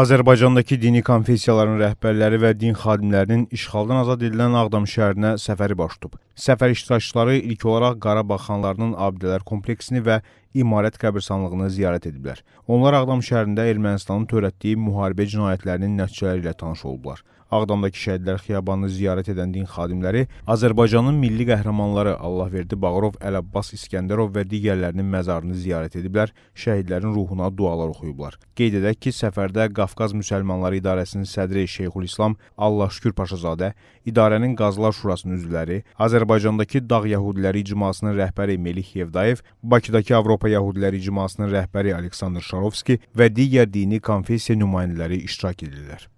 Azərbaycandakı dini konfessiyaların rəhbərləri və din xadimlərinin işğaldan azad edilən Ağdam şəhərinə səfəri baş tutub. Səfər iştirakçıları ilk olaraq Qarabağ xanlarının abidələr kompleksini və imarət qəbirstanlığını ziyarət ediblər. Onlar Ağdam şəhərində Ermənistanın törətdiyi müharibə cinayətlərinin nəticələri ilə tanış oldular. Ağdamdakı şəhidlər xiyabanını ziyarət edən din xadimləri Azərbaycanın milli qəhrəmanları Allahverdi Bağırov, Əlabbas İskəndərov və digərlərinin məzarını ziyarət ediblər, şəhidlərin ruhuna dualar oxuyublar. Qeyd edək ki, səfərdə Qafqaz müsəlmanları idarəsinin sədri Şeyxülislam Allah Şükür Paşazadə, idarənin Qazılar Şurasının üzvləri, Azərbaycandakı Dağ Yahudiləri icmasının rəhbəri Melih Yevdayev, Bakıdakı Avropa Avropa Yahudiləri İcmasının rəhbəri Aleksandr Şarovski və digər dini konfessiya nümayəndələri iştirak edirlər.